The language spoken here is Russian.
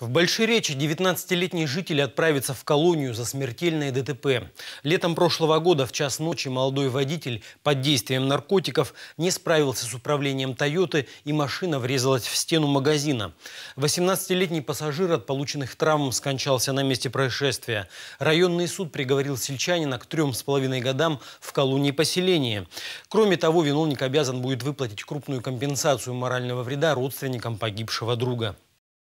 В большой речи 19-летний житель отправится в колонию за смертельное ДТП. Летом прошлого года в час ночи молодой водитель под действием наркотиков не справился с управлением «Тойоты» и машина врезалась в стену магазина. 18-летний пассажир от полученных травм скончался на месте происшествия. Районный суд приговорил сельчанина к трем с половиной годам в колонии поселения. Кроме того, виновник обязан будет выплатить крупную компенсацию морального вреда родственникам погибшего друга.